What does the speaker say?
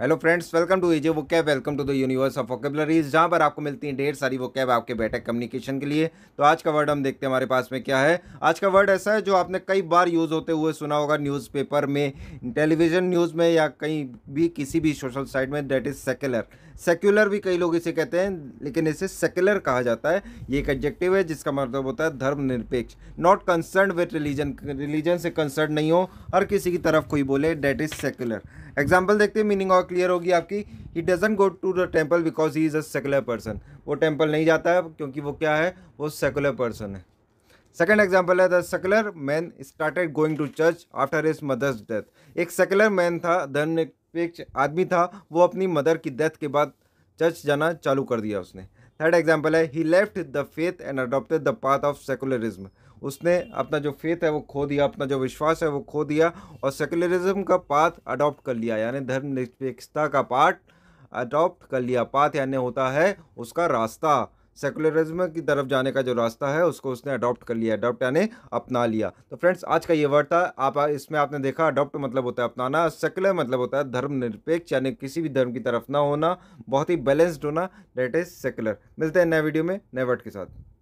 hello friends welcome to easy vocab welcome to the universe of vocabularies जहाँ पर आपको मिलती हैं ढेर सारी वो कैब आपके बैठक कम्युनिकेशन के लिए तो आज का वर्ड हम देखते हैं हमारे पास में क्या है आज का वर्ड ऐसा है जो आपने कई बार यूज़ होते हुए सुना होगा न्यूज़पेपर में टेलीविज़न न्यूज़ में या कहीं भी किसी भी सोशल साइट में दैट इज़ सेक्युलर सेक्युलर भी कई लोग इसे कहते हैं लेकिन इसे सेक्युलर कहा जाता है ये एक एडजेक्टिव है जिसका मतलब होता है धर्मनिरपेक्ष not concern with religion religion से कंसर्न नहीं हो हर किसी की तरफ कोई बोले डैट इज़ सेक्युलर एग्जाम्पल देखते हैं मीनिंग ऑफ बात क्लियर होगी आपकी ही doesn't go to the temple because he is a secular person वो टेम्पल नहीं जाता है क्योंकि वो क्या है वो सेकुलर पर्सन है सेकेंड एग्जाम्पल है the secular man started going to church after his mother's death एक सेकुलर मैन था धर्मनिरपेक्ष आदमी था वो अपनी मदर की डेथ के बाद चर्च जाना चालू कर दिया उसने थर्ड एग्जाम्पल है he left the faith and adopted the path of secularism उसने अपना जो फेथ है वो खो दिया अपना जो विश्वास है वो खो दिया और सेकुलरिज्म का पाथ अडॉप्ट कर लिया यानी धर्मनिरपेक्षता का पाठ अडॉप्ट कर लिया पाथ यानी होता है उसका रास्ता सेकुलरिज्म की तरफ जाने का जो रास्ता है उसको उसने अडॉप्ट कर लिया अडॉप्ट यानी अपना लिया तो फ्रेंड्स आज का ये वर्ड था आप इसमें आपने देखा अडॉप्ट मतलब होता है अपनाना सेकुलर मतलब होता है धर्म निरपेक्ष यानी किसी भी धर्म की तरफ ना होना बहुत ही बैलेंस्ड होना डेट इज सेकुलर मिलते हैं नए वीडियो में नए वर्ड के साथ